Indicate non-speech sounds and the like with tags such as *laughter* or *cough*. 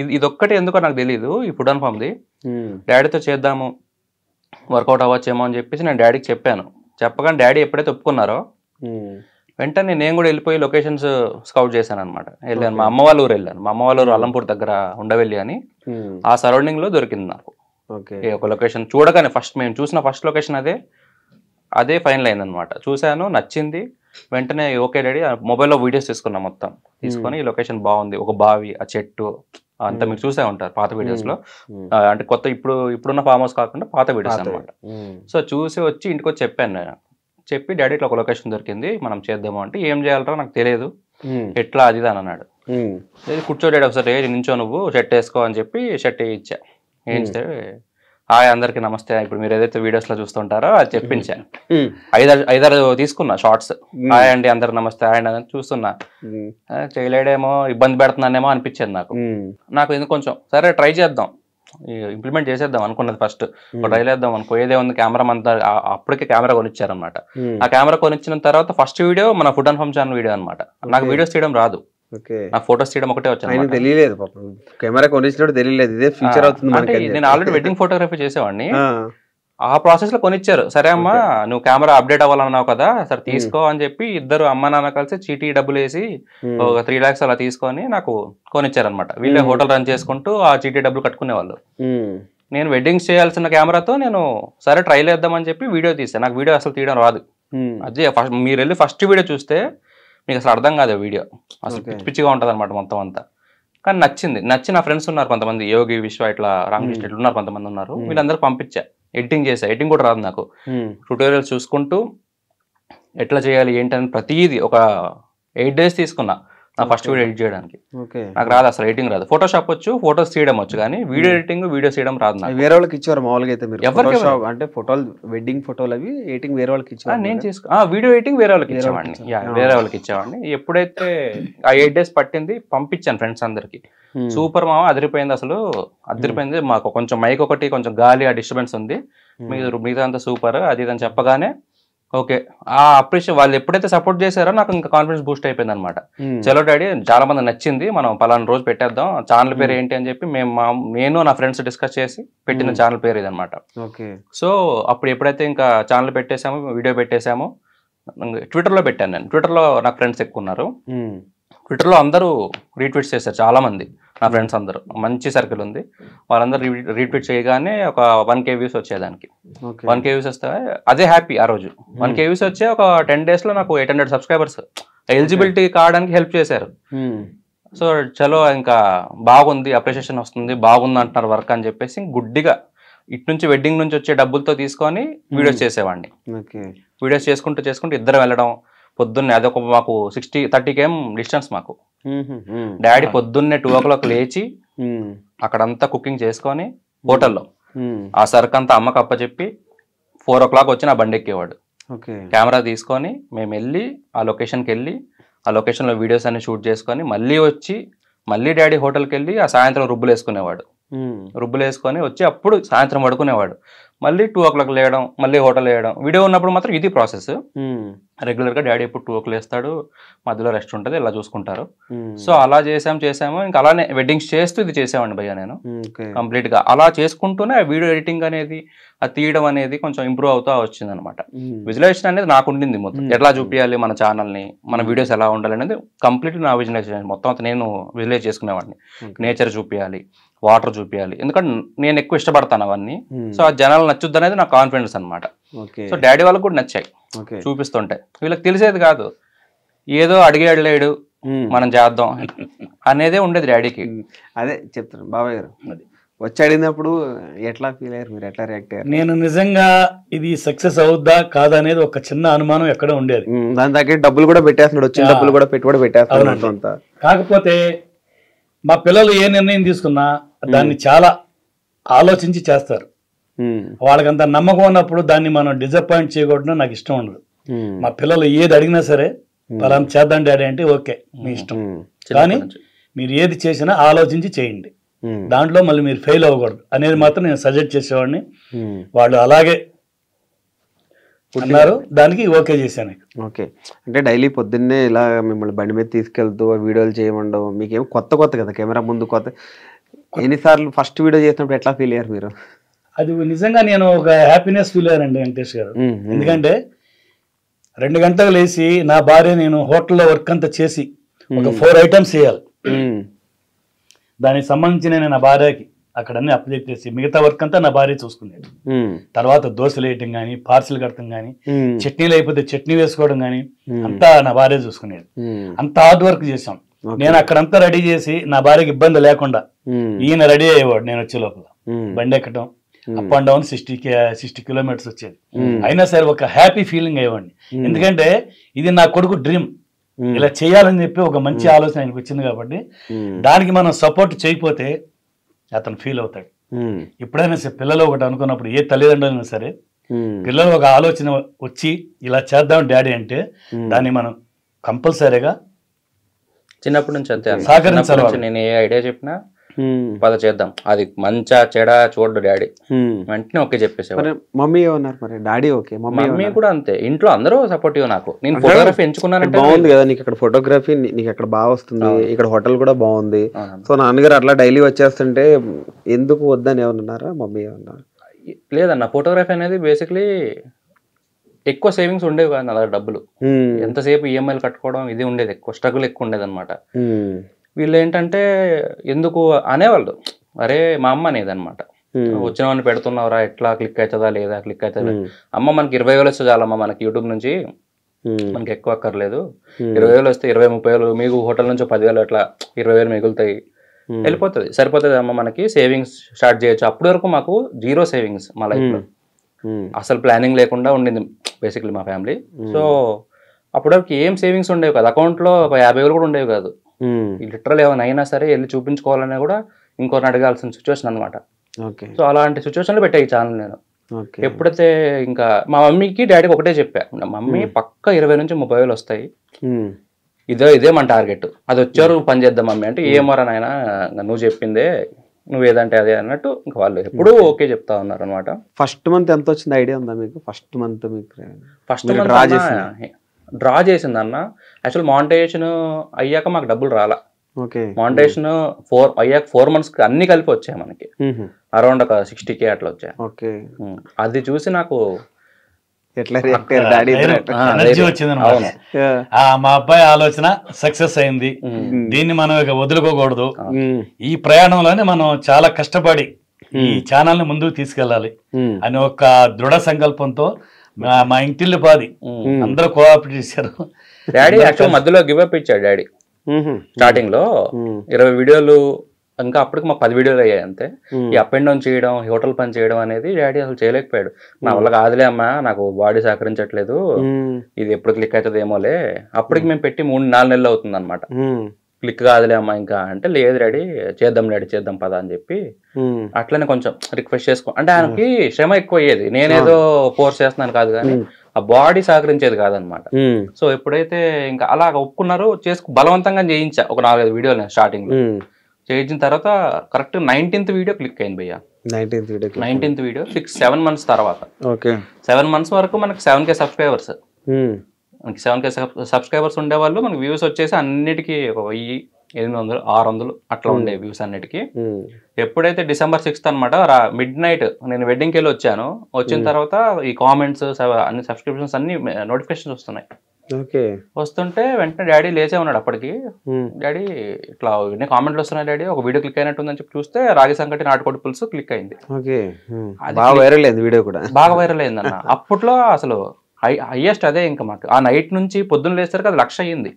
ఇది ఇదొక్కటి ఎందుకో నాకు తెలియదు ఈ ఫుడ్ అండ్ ఫామ్ది డాడీతో చేద్దాము వర్కౌట్ అవ్వచ్చేమో అని చెప్పేసి నేను డాడీకి చెప్పాను చెప్పగానే డాడీ ఎప్పుడైతే ఒప్పుకున్నారో వెంటనే నేను కూడా వెళ్ళిపోయి లొకేషన్స్ స్కౌట్ చేశాను అనమాట వెళ్ళాను మా అమ్మ వాళ్ళ ఊరు వెళ్ళాను మా అమ్మ వాళ్ళ ఊరు అల్లంపూర్ దగ్గర ఉండవెళ్ళి అని ఆ సరౌండింగ్ లో దొరికింది నాకు ఒక లొకేషన్ చూడగానే ఫస్ట్ మేము చూసిన ఫస్ట్ లొకేషన్ అదే అదే ఫైనల్ అయిందనమాట చూశాను నచ్చింది వెంటనే ఓకే డాడీ మొబైల్లో వీడియోస్ తీసుకున్నాం మొత్తం తీసుకొని ఈ లొకేషన్ బాగుంది ఒక బావి ఆ చెట్టు అంతా మీరు చూసే ఉంటారు పాత వీడియోస్ లో అంటే కొత్త ఇప్పుడు ఇప్పుడున్న ఫామ్ హౌస్ కాకుండా పాత వీడియోస్ అనమాట సో చూసి వచ్చి ఇంటికి వచ్చి చెప్పాను నేను చెప్పి డాడీ ఇట్లా ఒక లొకేషన్ దొరికింది మనం చేద్దాము అంటే ఏం చేయాలరా నాకు తెలియదు ఎట్లా అది అని అన్నాడు కూర్చోడాడు ఒకసారి నించో నువ్వు షర్ట్ వేసుకో అని చెప్పి షర్ట్ వేయించా ఏం హాయ్ అందరికి నమస్తే ఇప్పుడు మీరు ఏదైతే వీడియోస్ లో చూస్తుంటారో అది చెప్పించాను ఐదారు ఐదారు తీసుకున్నా షార్ట్స్ హాయ్ అండి అందరు నమస్తే హాయ్ అండి చూస్తున్నా చేయలేడేమో ఇబ్బంది పెడుతున్నానేమో అనిపించేది నాకు నాకు ఎందుకు కొంచెం సరే ట్రై చేద్దాం ఇంప్లిమెంట్ చేసేద్దాం అనుకున్నది ఫస్ట్ ట్రై చేద్దాం అనుకో ఏదే ఉంది కెమెరా మన అప్పటికే కెమెరా కొనిచ్చారనమాట ఆ కెమెరా కొనిచ్చిన తర్వాత ఫస్ట్ వీడియో మన ఫుడ్ అండ్ ఫంక్షన్ వీడియో అనమాట నాకు వీడియోస్ తీయడం రాదు నా ఫోటోస్ తీయడం ఒకటే వచ్చాను తెలియలేదు తెలియలేదు అవుతుంది నేను ఆల్రెడీ వెడ్డింగ్ ఫోటోగ్రఫీ చేసేవాడిని ఆ ప్రాసెస్ లో కొనిచ్చారు సరే అమ్మా నువ్వు కెమెరా అప్డేట్ అవ్వాలన్నావు కదా సరే తీసుకో అని చెప్పి ఇద్దరు అమ్మ నాన్న కలిసి చీటీ డబ్బులు వేసి ఒక త్రీ లాక్స్ అలా తీసుకొని నాకు కొనిచ్చారు అనమాట వీళ్ళే హోటల్ రన్ చేసుకుంటూ ఆ చీటీ డబ్బులు కట్టుకునే వాళ్ళు నేను వెడ్డింగ్స్ చేయాల్సిన కెమెరాతో నేను సరే ట్రైల్ వేద్దామని చెప్పి వీడియో తీసాను నాకు వీడియో అసలు తీయడం రాదు అది ఫస్ట్ మీరు వెళ్ళి ఫస్ట్ వీడియో చూస్తే మీకు అసలు అర్థం కాదు వీడియో అసలు పిచ్చి పిచ్చిగా ఉంటుంది అనమాట మొత్తం అంతా కానీ నచ్చింది నచ్చి నా ఫ్రెండ్స్ ఉన్నారు కొంతమంది యోగి విశ్వ ఇట్లా రామకృష్ణ ఇట్లా ఉన్నారు కొంతమంది ఉన్నారు వీళ్ళందరూ పంపించా ఎడిటింగ్ చేసా ఎడిటింగ్ కూడా రాదు నాకు ట్యూటోరియల్స్ చూసుకుంటూ ఎట్లా చేయాలి ఏంటని ప్రతిదీ ఒక ఎయిట్ డేస్ తీసుకున్నా నా ఫస్ట్ వీడియో ఎడిట్ చేయడానికి నాకు రాదు అసలు ఎడిటింగ్ రాదు ఫోటోషాప్ వచ్చు ఫోటోస్ తీయడం వచ్చు కానీ వీడియో hmm. ఎడిటింగ్ వీడియో చేయడం రాదు నాకు వేరే వాళ్ళకి ఇచ్చారు మామూలుగా అయితే ఎవరికి అంటే ఫోటోలు వెడ్డింగ్ ఫోటోలు అవి ఎడిటింగ్ వేరే వాళ్ళకి ఇచ్చారు నేను చేసుకో వీడియో ఎడిటింగ్ వేరే వాళ్ళకి ఇచ్చేవాడిని వేరే వాళ్ళకి ఇచ్చేవాడిని ఎప్పుడైతే ఆ ఎయిట్ డేస్ పట్టింది పంపించాను ఫ్రెండ్స్ అందరికి సూపర్ hmm. మామ అదిరిపోయింది అసలు అదిరిపోయింది hmm. మాకు కొంచెం మైక్ ఒకటి కొంచెం గాలి ఆ డిస్టర్బెన్స్ ఉంది మీరు మిగతా అంతా సూపర్ అది ఇదని చెప్పగానే ఓకే ఆ అప్రిషియ వాళ్ళు ఎప్పుడైతే సపోర్ట్ చేశారో నాకు ఇంకా కాన్ఫిడెన్స్ బూస్ట్ అయిపోయింది అనమాట చలో డాడీ చాలా మంది నచ్చింది మనం పలానా రోజు పెట్టేద్దాం ఛానల్ పేరు ఏంటి అని చెప్పి మేము నేను నా ఫ్రెండ్స్ డిస్కస్ చేసి పెట్టిన ఛానల్ పేరు ఇది అనమాట సో అప్పుడు ఎప్పుడైతే ఇంకా ఛానల్ పెట్టేశామో వీడియో పెట్టేశామో లో పెట్టాను నేను ట్విట్టర్ లో నా ఫ్రెండ్స్ ఎక్కువ ఉన్నారు ట్విట్టర్లో అందరూ రీట్వీట్స్ చేశారు చాలామంది నా ఫ్రెండ్స్ అందరూ మంచి సర్కిల్ ఉంది వాళ్ళందరూ రీట్వీట్ చేయగానే ఒక వన్ కే వ్యూస్ వచ్చేదానికి వన్ కే వ్యూస్ వస్తే అదే హ్యాపీ ఆ రోజు వన్ కే వ్యూస్ వచ్చే ఒక టెన్ డేస్లో నాకు ఎయిట్ హండ్రెడ్ సబ్స్క్రైబర్స్ ఎలిజిబిలిటీ కావడానికి హెల్ప్ చేశారు hmm. సో చలో ఇంకా బాగుంది అప్రిషియేషన్ వస్తుంది బాగుంది అంటున్నారు వర్క్ అని చెప్పేసి గుడ్డిగా ఇటు నుంచి వెడ్డింగ్ నుంచి వచ్చే డబ్బులతో తీసుకొని వీడియోస్ hmm. చేసేవాడిని వీడియోస్ చేసుకుంటూ చేసుకుంటూ ఇద్దరు వెళ్ళడం పొద్దున్నే అదొక మాకు సిక్స్టీ థర్టీ కేమ్ డిస్టెన్స్ మాకు డాడీ పొద్దున్నే టూ ఓ క్లాక్ లేచి అక్కడంతా కుకింగ్ చేసుకొని హోటల్లో ఆ సరుకు అంతా అమ్మకి అప్పచెప్పి ఫోర్ ఓ క్లాక్ వచ్చి నా బండి ఎక్కేవాడు కెమెరా తీసుకొని మేము వెళ్ళి ఆ లొకేషన్కి వెళ్ళి ఆ లొకేషన్లో వీడియోస్ అన్ని షూట్ చేసుకొని మళ్ళీ వచ్చి మళ్ళీ డాడీ హోటల్కి వెళ్ళి ఆ సాయంత్రం రుబ్బులు వేసుకునేవాడు రుబ్బులు వేసుకొని వచ్చి అప్పుడు సాయంత్రం పడుకునేవాడు మళ్ళీ టూ ఓ క్లాక్ లేయడం మళ్ళీ హోటల్ వేయడం వీడియో ఉన్నప్పుడు మాత్రం ఇది ప్రాసెస్ రెగ్యులర్గా డాడీ ఎప్పుడు టూ ఓ క్లాక్ వేస్తాడు మధ్యలో రెస్ట్ ఉంటుంది ఇలా చూసుకుంటారు సో అలా చేసాం చేసాము ఇంకా అలానే వెడ్డింగ్స్ చేస్తూ ఇది చేసామండి భయ్య నేను కంప్లీట్గా అలా చేసుకుంటూనే వీడియో ఎడిటింగ్ అనేది ఆ తీయడం అనేది కొంచెం ఇంప్రూవ్ అవుతా వచ్చింది అనమాట విజువలైజేషన్ అనేది నాకు ఉండింది మొత్తం ఎట్లా చూపించాలి మన ఛానల్ని మన వీడియోస్ ఎలా ఉండాలి అనేది కంప్లీట్ నా విజువలైజేషన్ మొత్తం నేను విజువలైజ్ చేసుకునేవాడిని నేచర్ చూపించాలి వాటర్ చూపించాలి ఎందుకంటే నేను ఎక్కువ ఇష్టపడతాను అవన్నీ hmm. సో ఆ జనాలు నచ్చుద్ది అనేది నా కాన్ఫిడెన్స్ అనమాట సో డాడీ వాళ్ళకి కూడా నచ్చాయి చూపిస్తుంటే వీళ్ళకి తెలిసేది కాదు ఏదో అడిగాడు లేడు hmm. మనం చేద్దాం అనేదే ఉండేది డాడీకి hmm. అదే చెప్తాను బాబాయ్ గారు వచ్చి అడిగినప్పుడు ఎట్లా ఫీల్ అయ్యారు మీరు ఎట్లా రియాక్ట్ అయ్యారు నేను నిజంగా ఇది సక్సెస్ అవుద్దా కాదా అనేది ఒక చిన్న అనుమానం ఎక్కడ ఉండేది దాని తగ్గ డబ్బులు కూడా పెట్టేస్తున్నాడు వచ్చిన డబ్బులు కూడా పెట్టుబడి పెట్టేస్తున్నాడు కాకపోతే మా పిల్లలు ఏ నిర్ణయం తీసుకున్నా దాన్ని చాలా ఆలోచించి చేస్తారు వాళ్ళకంత నమ్మకం ఉన్నప్పుడు దాన్ని మనం డిసప్పాయింట్ చేయకూడదు నాకు ఇష్టం ఉండదు మా పిల్లలు ఏది అడిగినా సరే పలానా చేద్దాం డాడీ అంటే ఓకే మీ ఇష్టం కానీ మీరు ఏది చేసినా ఆలోచించి చేయండి దాంట్లో మళ్ళీ మీరు ఫెయిల్ అవ్వకూడదు అనేది మాత్రం నేను సజెస్ట్ చేసేవాడిని వాళ్ళు అలాగే అన్నారు దానికి ఓకే చేశాను ఓకే అంటే డైలీ పొద్దున్నే ఇలా మిమ్మల్ని బండి మీద తీసుకెళ్తూ వీడియోలు చేయమండవు మీకేం కొత్త కొత్త కదా కెమెరా ముందు కొత్త ఎన్నిసార్లు ఫస్ట్ వీడియో చేసినప్పుడు ఎట్లా ఫీల్ అయ్యారు మీరు అది నిజంగా నేను ఒక హ్యాపీనెస్ ఫీల్ అయ్యానండి వెంకటేష్ గారు ఎందుకంటే రెండు గంటలు లేచి నా భార్య నేను హోటల్లో వర్క్ అంతా చేసి ఒక ఫోర్ ఐటమ్స్ చేయాలి దానికి సంబంధించిన నా భార్యకి అక్కడ అన్ని అప్లై చేసి మిగతా వర్క్ అంతా నా భార్య చూసుకునేది తర్వాత దోశలు వేయటం కానీ పార్సిల్ కడతాం కానీ చట్నీలు అయిపోతే చట్నీ వేసుకోవడం కానీ అంతా నా భార్య చూసుకునేది అంత హార్డ్ వర్క్ చేశాం నేను అక్కడంతా రెడీ చేసి నా భార్యకి ఇబ్బంది లేకుండా ఈయన రెడీ అయ్యేవాడు నేను వచ్చే లోపల బండి ఎక్కడం up and down sixty sixty kilometres వచ్చేది అయినా సరే ఒక హ్యాపీ ఫీలింగ్ అయ్యేవాడిని ఎందుకంటే ఇది నా కొడుకు డ్రీమ్ ఇలా చేయాలని చెప్పి ఒక మంచి ఆలోచన ఆయనకు వచ్చింది కాబట్టి దానికి మనం సపోర్ట్ చేయకపోతే అతను ఫీల్ అవుతాడు ఎప్పుడైనా సరే పిల్లలు ఒకటి అనుకున్నప్పుడు ఏ తల్లిదండ్రులైనా సరే పిల్లలు ఒక ఆలోచన వచ్చి ఇలా చేద్దాం డాడీ అంటే దాన్ని మనం కంపల్సరీగా చిన్నప్పటి నుంచి అంతే సహకరించాలి నేను ఏ ఐడియా చెప్పినా పద చేద్దాం అది మంచా చెడ చూడడు డాడీ వెంటనే ఓకే చెప్పేసేవారు మమ్మీ ఉన్నారు మరి డాడీ ఓకే మమ్మీ కూడా అంతే ఇంట్లో అందరూ సపోర్టివ్ నాకు నేను ఫోటోగ్రఫీ ఎంచుకున్నానంటే బాగుంది కదా నీకు ఇక్కడ ఫోటోగ్రఫీ నీకు ఇక్కడ బాగా వస్తుంది ఇక్కడ హోటల్ కూడా బాగుంది సో నాన్నగారు అట్లా డైలీ వచ్చేస్తుంటే ఎందుకు వద్దని ఏమన్నారా మమ్మీ ఏమన్నారు లేదన్న ఫోటోగ్రఫీ అనేది బేసిక్లీ ఎక్కువ సేవింగ్స్ ఉండేవి కాదు నా దగ్గర డబ్బులు ఎంతసేపు ఈఎంఐలు e కట్టుకోవడం ఇది ఉండేది ఎక్కువ స్ట్రగుల్ ఎక్కువ ఉండేది అనమాట వీళ్ళు ఏంటంటే ఎందుకు అనేవాళ్ళు అరే మా అమ్మ అనేదన్నమాట వచ్చిన వాడిని పెడుతున్నావురా ఎట్లా క్లిక్ అవుతుందా లేదా క్లిక్ అవుతుంది అమ్మ మనకి ఇరవై వేలు వస్తే చాలమ్మ మనకి యూట్యూబ్ నుంచి మనకి ఎక్కువ అక్కర్లేదు ఇరవై వేలు వస్తే ఇరవై ముప్పై వేలు మీకు హోటల్ నుంచి పదివేలు అట్లా ఇరవై వేలు మిగులుతాయి వెళ్ళిపోతుంది సరిపోతుంది అమ్మ మనకి సేవింగ్స్ స్టార్ట్ చేయొచ్చు అప్పటి వరకు మాకు జీరో సేవింగ్స్ మా లైఫ్లో అసలు ప్లానింగ్ లేకుండా ఉండింది బేసిక్లీ మా ఫ్యామిలీ సో అప్పటి వరకు ఏం సేవింగ్స్ ఉండేవి కాదు అకౌంట్లో యాభై వేలు కూడా ఉండేవి కాదు లిటరల్ ఏమైనా అయినా సరే వెళ్ళి చూపించుకోవాలనే కూడా ఇంకొకరిని అడగాల్సిన సిచ్యువేషన్ అనమాట సో అలాంటి సిచ్యువేషన్లో పెట్టాయి ఛానల్ నేను ఎప్పుడైతే ఇంకా మా మమ్మీకి డాడీకి ఒకటే చెప్పా మమ్మీ పక్క ఇరవై నుంచి ముప్పై వేలు వస్తాయి ఇదే ఇదే మన టార్గెట్ అది వచ్చారు పని చేద్దాం మమ్మీ అంటే ఏమరా నాయన నువ్వు చెప్పిందే నువ్వు ఏదంటే అదే అన్నట్టు ఇంకా వాళ్ళు ఎప్పుడు ఓకే చెప్తా ఉన్నారు అనమాట ఫస్ట్ మంత్ ఎంత వచ్చింది ఐడియా ఉందా మీకు ఫస్ట్ మంత్ మీకు ఫస్ట్ మంత్ డ్రా చేసింది అన్న యాక్చువల్ మానిటైజేషన్ అయ్యాక మాకు డబ్బులు రాలా మానిటైజేషన్ ఫోర్ అయ్యాక ఫోర్ మంత్స్ అన్ని కలిపి వచ్చాయి మనకి అరౌండ్ ఒక సిక్స్టీ కే అట్లా వచ్చాయి అది చూసి నాకు మా అబ్బాయి ఆలోచన సక్సెస్ అయింది దీన్ని మనం ఇక వదులుకోకూడదు ఈ ప్రయాణంలోనే మనం చాలా కష్టపడి ఈ ఛానల్ ని ముందుకు తీసుకెళ్ళాలి అని ఒక దృఢ సంకల్పంతో మా ఇంటిల్లు పాది అందరూ కోఆపరేట్ చేశారు డాడీ యాక్చువల్ మధ్యలో గివప్ ఇచ్చాడు డాడీ స్టార్టింగ్ లో ఇరవై వీడియోలు ఇంకా అప్పటికి మా పది వీడియోలు అయ్యాయి అంతే ఈ అప్ అండ్ డౌన్ చేయడం హోటల్ పని చేయడం అనేది డాడీ అసలు చేయలేకపోయాడు నా వల్ల కాదులే అమ్మా నాకు బాడీ సహకరించట్లేదు ఇది ఎప్పుడు క్లిక్ అవుతుంది ఏమోలే అప్పటికి మేము పెట్టి మూడు నాలుగు నెలలు అవుతుంది అనమాట క్లిక్ కాదులే అమ్మా ఇంకా అంటే లేదు రెడీ చేద్దాం రెడీ చేద్దాం పదా అని చెప్పి అట్లనే కొంచెం రిక్వెస్ట్ చేసుకో అంటే ఆయనకి శ్రమ ఎక్కువ అయ్యేది నేనేదో ఫోర్స్ చేస్తున్నాను కాదు కానీ ఆ బాడీ సహకరించేది కాదనమాట సో ఎప్పుడైతే ఇంకా అలా ఒప్పుకున్నారో చేసుకు బలవంతంగా చేయించా ఒక నాలుగైదు వీడియోలు నేను స్టార్టింగ్ చేయించిన తర్వాత కరెక్ట్ నైన్టీన్త్ వీడియో క్లిక్ అయింది భయ్యా nineteenth video six seven months తర్వాత సెవెన్ మంత్స్ వరకు మనకి సెవెన్ కే సబ్స్క్రైబర్స్ మనకి సెవెన్ కే సబ్స్క్రైబర్స్ ఉండేవాళ్ళు మనకి వ్యూస్ వచ్చేసి అన్నిటికీ ఒక వెయ్యి ఎనిమిది వందలు ఆరు వందలు అట్లా ఉండే వ్యూస్ అన్నిటికీ ఎప్పుడైతే డిసెంబర్ సిక్స్త్ అనమాట మిడ్ నైట్ నేను వెడ్డింగ్కి వెళ్ళి వచ్చాను వచ్చిన తర్వాత ఈ కామెంట్స్ అన్ని సబ్స్క్రిప్షన్స్ అన్ని నోటిఫికేషన్స్ వస్తున్నాయి వస్తుంటే వెంటనే డాడీ లేచే ఉన్నాడు అప్పటికి డాడీ ఇట్లా ఎన్ని కామెంట్లు వస్తున్నాయి డాడీ ఒక వీడియో క్లిక్ అయినట్టు అని చెప్పి చూస్తే రాగి సంకటి నాటుకోడి పులుసు క్లిక్ అయింది బాగా వైరల్ అయింది వీడియో కూడా బాగా వైరల్ అయింది అన్న *laughs* అప్పట్లో అసలు హై హైయెస్ట్ అదే ఇంకా మాకు ఆ నైట్ నుంచి పొద్దున్న లేస్తారు కదా లక్ష అయ్యింది